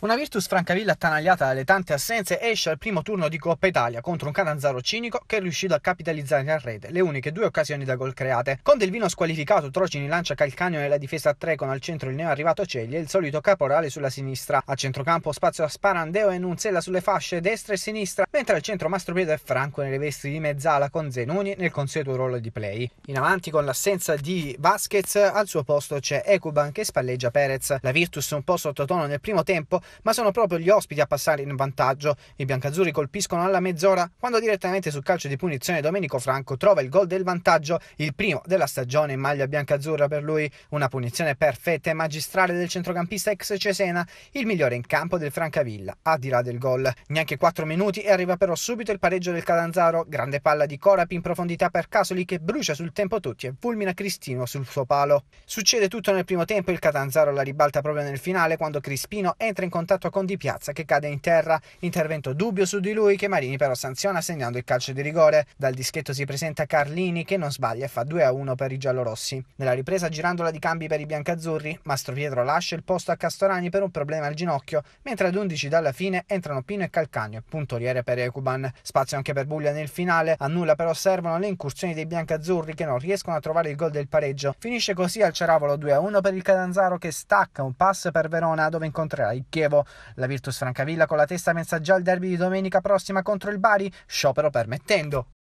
Una Virtus Francavilla attanagliata dalle tante assenze esce al primo turno di Coppa Italia contro un Catanzaro cinico che è riuscito a capitalizzare in rete le uniche due occasioni da gol create. Con Delvino squalificato, Trocini lancia calcagno nella difesa a tre con al centro il neo arrivato Cegli e il solito caporale sulla sinistra. A centrocampo spazio a Sparandeo e Nunzella sulle fasce destra e sinistra, mentre al centro Mastropietro e Franco nelle vesti di mezzala con Zenoni nel consueto ruolo di play. In avanti con l'assenza di Vasquez, al suo posto c'è Ecuban che spalleggia Perez. La Virtus un po' sottotono nel primo tempo, ma sono proprio gli ospiti a passare in vantaggio. I biancazzurri colpiscono alla mezz'ora quando direttamente sul calcio di punizione Domenico Franco trova il gol del vantaggio, il primo della stagione in maglia biancazzurra per lui, una punizione perfetta e magistrale del centrocampista ex Cesena, il migliore in campo del Francavilla, a di là del gol. Neanche 4 minuti e arriva però subito il pareggio del Calanzaro, grande palla di Corapi in profondità per Casoli che brucia sul tempo tutti e fulmina Cristino sul suo palo. Succede tutto nel primo tempo, il Catanzaro la ribalta proprio nel finale quando Crispino entra in contatto contatto con Di Piazza che cade in terra, intervento dubbio su di lui che Marini però sanziona segnando il calcio di rigore. Dal dischetto si presenta Carlini che non sbaglia e fa 2-1 per i giallorossi. Nella ripresa girandola di cambi per i biancazzurri, Mastro Pietro lascia il posto a Castorani per un problema al ginocchio, mentre ad 11 dalla fine entrano Pino e Calcagno, puntoriere per Ecuban. Spazio anche per Buglia nel finale, a nulla però servono le incursioni dei biancazzurri che non riescono a trovare il gol del pareggio. Finisce così al Ceravolo 2-1 per il Cadanzaro che stacca un pass per Verona dove incontrerà il Chievo dicevo. La Virtus Francavilla con la testa pensa già al derby di domenica prossima contro il Bari, sciopero permettendo.